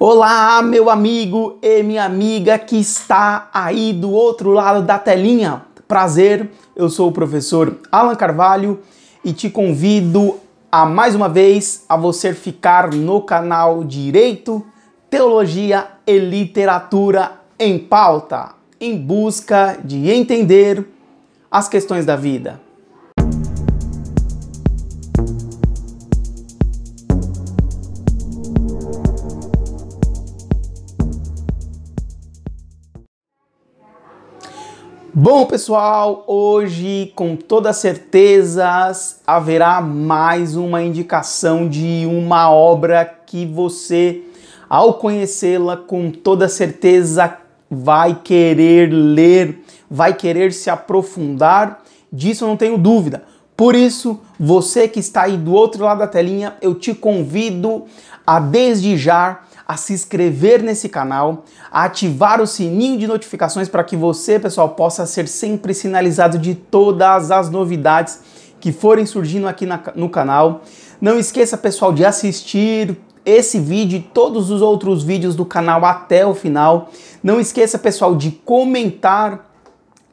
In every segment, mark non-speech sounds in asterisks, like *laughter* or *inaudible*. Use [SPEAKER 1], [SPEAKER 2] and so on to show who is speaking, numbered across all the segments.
[SPEAKER 1] Olá, meu amigo e minha amiga que está aí do outro lado da telinha. Prazer, eu sou o professor Alan Carvalho e te convido a mais uma vez a você ficar no canal Direito, Teologia e Literatura em Pauta, em busca de entender as questões da vida. Bom, pessoal, hoje com toda certeza haverá mais uma indicação de uma obra que você, ao conhecê-la, com toda certeza vai querer ler, vai querer se aprofundar. Disso eu não tenho dúvida. Por isso, você que está aí do outro lado da telinha, eu te convido a desde já a se inscrever nesse canal, a ativar o sininho de notificações para que você, pessoal, possa ser sempre sinalizado de todas as novidades que forem surgindo aqui na, no canal. Não esqueça, pessoal, de assistir esse vídeo e todos os outros vídeos do canal até o final. Não esqueça, pessoal, de comentar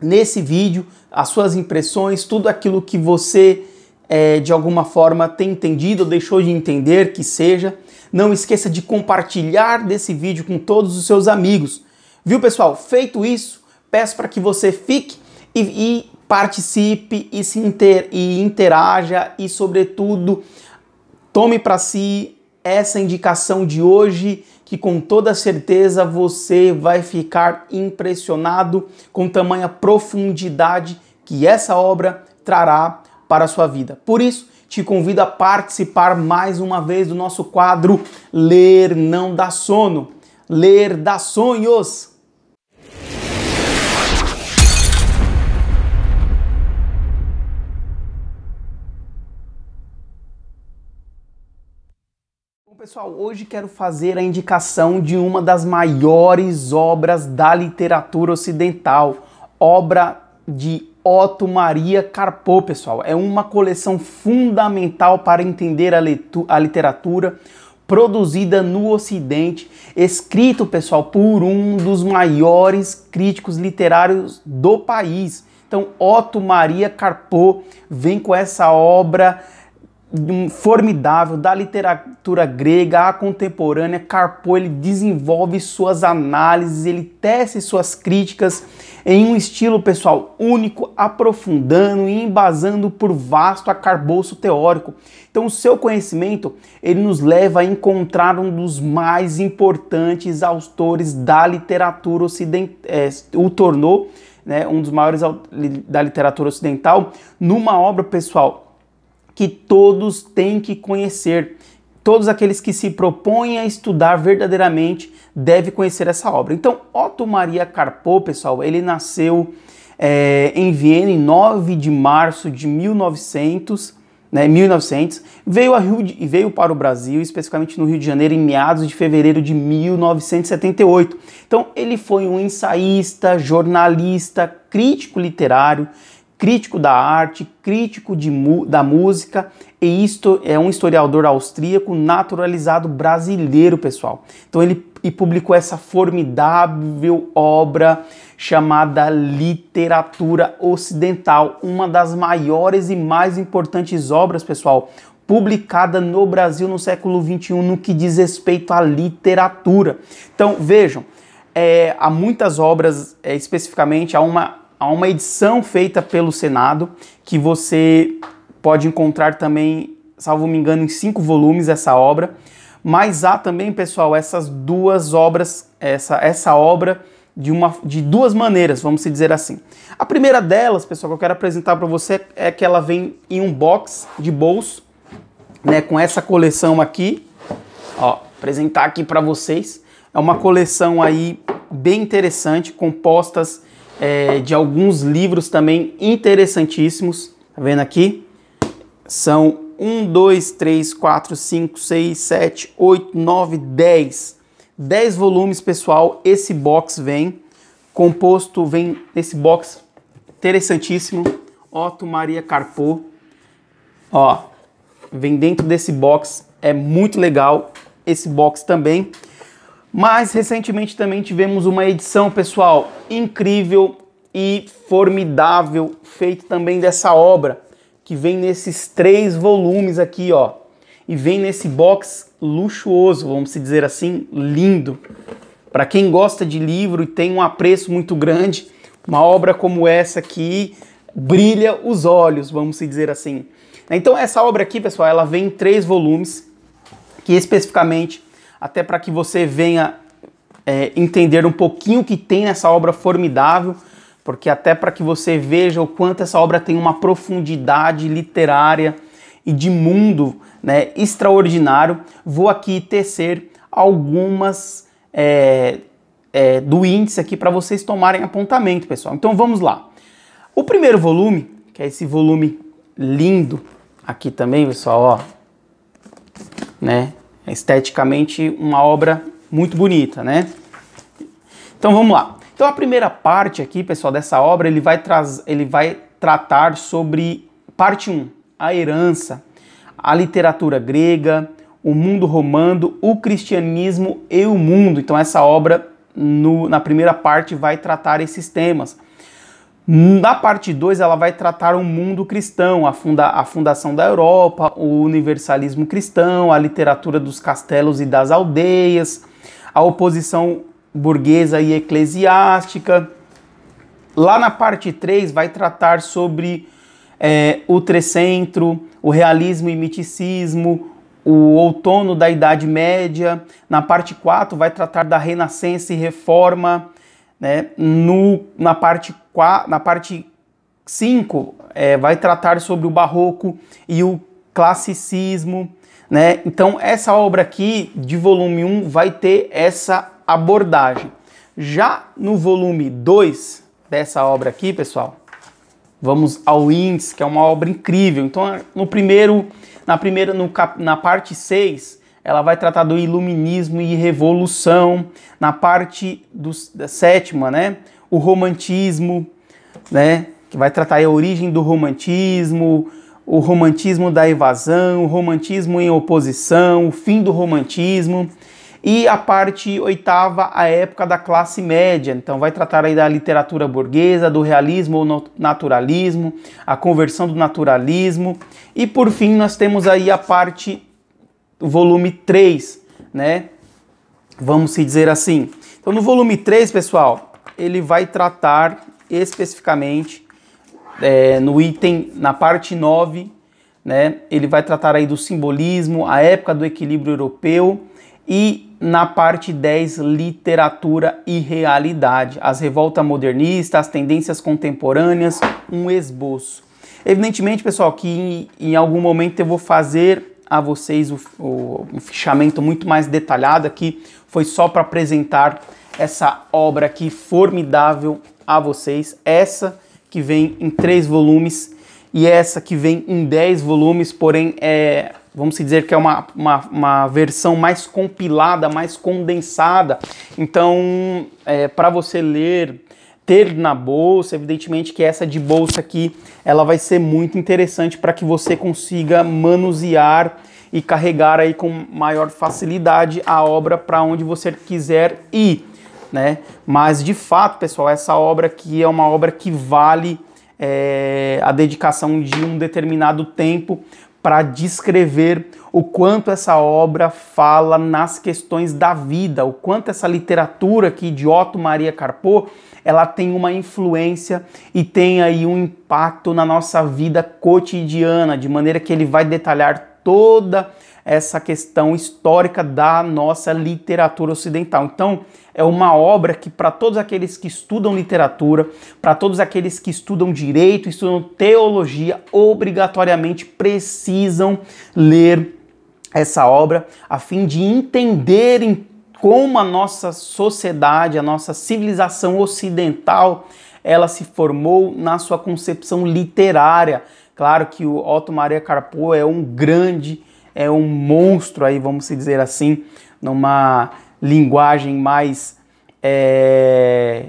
[SPEAKER 1] nesse vídeo as suas impressões, tudo aquilo que você é, de alguma forma tem entendido ou deixou de entender, que seja. Não esqueça de compartilhar desse vídeo com todos os seus amigos. Viu, pessoal? Feito isso, peço para que você fique e, e participe e se inter, e interaja e, sobretudo, tome para si essa indicação de hoje que com toda certeza você vai ficar impressionado com tamanha profundidade que essa obra trará para a sua vida. Por isso, te convido a participar mais uma vez do nosso quadro Ler Não Dá Sono. Ler dá sonhos. Pessoal, hoje quero fazer a indicação de uma das maiores obras da literatura ocidental, obra de Otto Maria Carpo, pessoal. É uma coleção fundamental para entender a, a literatura produzida no Ocidente, escrito, pessoal, por um dos maiores críticos literários do país. Então, Otto Maria Carpo vem com essa obra formidável da literatura grega à contemporânea, Carpo ele desenvolve suas análises, ele tece suas críticas em um estilo pessoal único, aprofundando e embasando por vasto acarbouço teórico. Então, o seu conhecimento ele nos leva a encontrar um dos mais importantes autores da literatura ocidental, é, o tornou né, um dos maiores da literatura ocidental numa obra pessoal que todos têm que conhecer. Todos aqueles que se propõem a estudar verdadeiramente devem conhecer essa obra. Então, Otto Maria Carpo, pessoal, ele nasceu é, em Viena em 9 de março de 1900, né, 1900 veio, a Rio de, veio para o Brasil, especificamente no Rio de Janeiro, em meados de fevereiro de 1978. Então, ele foi um ensaísta, jornalista, crítico literário, crítico da arte, crítico mu da música e é um historiador austríaco naturalizado brasileiro, pessoal. Então ele e publicou essa formidável obra chamada Literatura Ocidental, uma das maiores e mais importantes obras, pessoal, publicada no Brasil no século XXI no que diz respeito à literatura. Então vejam, é, há muitas obras, é, especificamente há uma Há uma edição feita pelo Senado que você pode encontrar também, salvo me engano, em cinco volumes essa obra. Mas há também, pessoal, essas duas obras, essa, essa obra de, uma, de duas maneiras, vamos dizer assim. A primeira delas, pessoal, que eu quero apresentar para você é que ela vem em um box de bolso, né, com essa coleção aqui. Ó, apresentar aqui para vocês. É uma coleção aí bem interessante, compostas é, de alguns livros também interessantíssimos. Tá vendo aqui? São 1, 2, 3, 4, 5, 6, 7, 8, 9, 10. 10 volumes, pessoal. Esse box vem composto, vem esse box interessantíssimo. Otto Maria Carpo. Ó, vem dentro desse box. É muito legal esse box também. Mas recentemente também tivemos uma edição, pessoal, incrível e formidável, feito também dessa obra, que vem nesses três volumes aqui, ó. E vem nesse box luxuoso, vamos dizer assim, lindo. Para quem gosta de livro e tem um apreço muito grande, uma obra como essa aqui brilha os olhos, vamos dizer assim. Então essa obra aqui, pessoal, ela vem em três volumes, que especificamente até para que você venha é, entender um pouquinho o que tem nessa obra formidável, porque até para que você veja o quanto essa obra tem uma profundidade literária e de mundo né, extraordinário, vou aqui tecer algumas é, é, do índice aqui para vocês tomarem apontamento, pessoal. Então vamos lá. O primeiro volume, que é esse volume lindo aqui também, pessoal, ó, né? É esteticamente uma obra muito bonita, né? Então vamos lá. Então a primeira parte aqui, pessoal, dessa obra, ele vai, ele vai tratar sobre parte 1, a herança, a literatura grega, o mundo romano, o cristianismo e o mundo. Então essa obra no, na primeira parte vai tratar esses temas. Na parte 2, ela vai tratar o mundo cristão, a, funda a fundação da Europa, o universalismo cristão, a literatura dos castelos e das aldeias, a oposição burguesa e eclesiástica. Lá na parte 3, vai tratar sobre é, o trecentro, o realismo e miticismo, o outono da Idade Média. Na parte 4, vai tratar da Renascença e Reforma. Né? No, na parte na parte 5 é, vai tratar sobre o barroco e o classicismo. Né? Então, essa obra aqui, de volume 1, um, vai ter essa abordagem. Já no volume 2 dessa obra aqui, pessoal, vamos ao índice, que é uma obra incrível. Então, no primeiro, na primeira, no cap, na parte 6, ela vai tratar do iluminismo e revolução. Na parte do, da sétima, né, o romantismo, né? Que vai tratar a origem do romantismo, o romantismo da evasão, o romantismo em oposição, o fim do romantismo. E a parte oitava, a época da classe média. Então, vai tratar aí da literatura burguesa, do realismo ou naturalismo, a conversão do naturalismo. E por fim, nós temos aí a parte, do volume 3, né? Vamos se dizer assim. Então, no volume 3, pessoal, ele vai tratar especificamente é, no item, na parte 9, né? Ele vai tratar aí do simbolismo, a época do equilíbrio europeu e na parte 10, literatura e realidade, as revoltas modernistas, as tendências contemporâneas, um esboço. Evidentemente, pessoal, que em, em algum momento eu vou fazer a vocês o, o, o fichamento muito mais detalhado aqui. Foi só para apresentar essa obra aqui formidável a vocês. Essa que vem em três volumes e é essa que vem em dez volumes, porém é, vamos dizer que é uma, uma, uma versão mais compilada, mais condensada. Então, é, para você ler ter na bolsa, evidentemente que essa de bolsa aqui, ela vai ser muito interessante para que você consiga manusear e carregar aí com maior facilidade a obra para onde você quiser ir, né? Mas de fato, pessoal, essa obra aqui é uma obra que vale é, a dedicação de um determinado tempo para descrever o quanto essa obra fala nas questões da vida, o quanto essa literatura aqui de Otto Maria Carpo ela tem uma influência e tem aí um impacto na nossa vida cotidiana, de maneira que ele vai detalhar toda essa questão histórica da nossa literatura ocidental. Então, é uma obra que, para todos aqueles que estudam literatura, para todos aqueles que estudam direito, estudam teologia, obrigatoriamente precisam ler essa obra a fim de entender como a nossa sociedade, a nossa civilização ocidental, ela se formou na sua concepção literária. Claro que o Otto Maria Carpo é um grande, é um monstro aí, vamos dizer assim, numa linguagem mais é,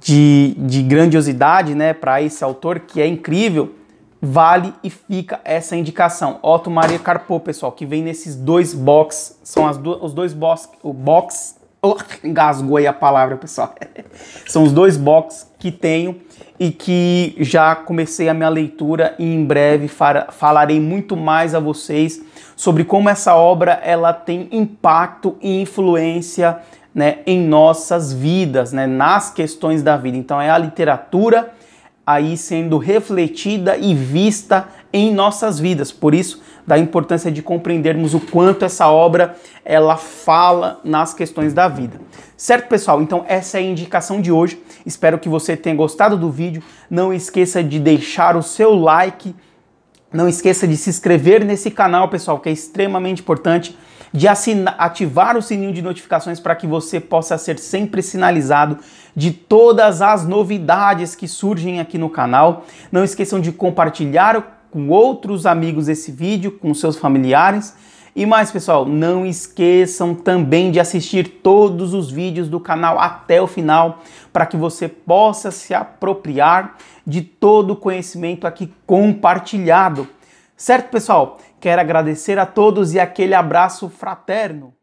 [SPEAKER 1] de, de grandiosidade, né, para esse autor que é incrível vale e fica essa indicação. Otto Maria Carpo, pessoal, que vem nesses dois box, são as do, os dois box, o box, oh, *laughs* engasgou aí a palavra, pessoal. *laughs* são os dois box que tenho e que já comecei a minha leitura e em breve far, falarei muito mais a vocês sobre como essa obra ela tem impacto e influência né, em nossas vidas, né, nas questões da vida. Então é a literatura aí sendo refletida e vista em nossas vidas. Por isso, da importância de compreendermos o quanto essa obra ela fala nas questões da vida. Certo, pessoal? Então essa é a indicação de hoje. Espero que você tenha gostado do vídeo. Não esqueça de deixar o seu like. Não esqueça de se inscrever nesse canal, pessoal, que é extremamente importante de ativar o sininho de notificações para que você possa ser sempre sinalizado de todas as novidades que surgem aqui no canal. Não esqueçam de compartilhar com outros amigos esse vídeo, com seus familiares. E mais, pessoal, não esqueçam também de assistir todos os vídeos do canal até o final, para que você possa se apropriar de todo o conhecimento aqui compartilhado. Certo, pessoal? Quero agradecer a todos e aquele abraço fraterno.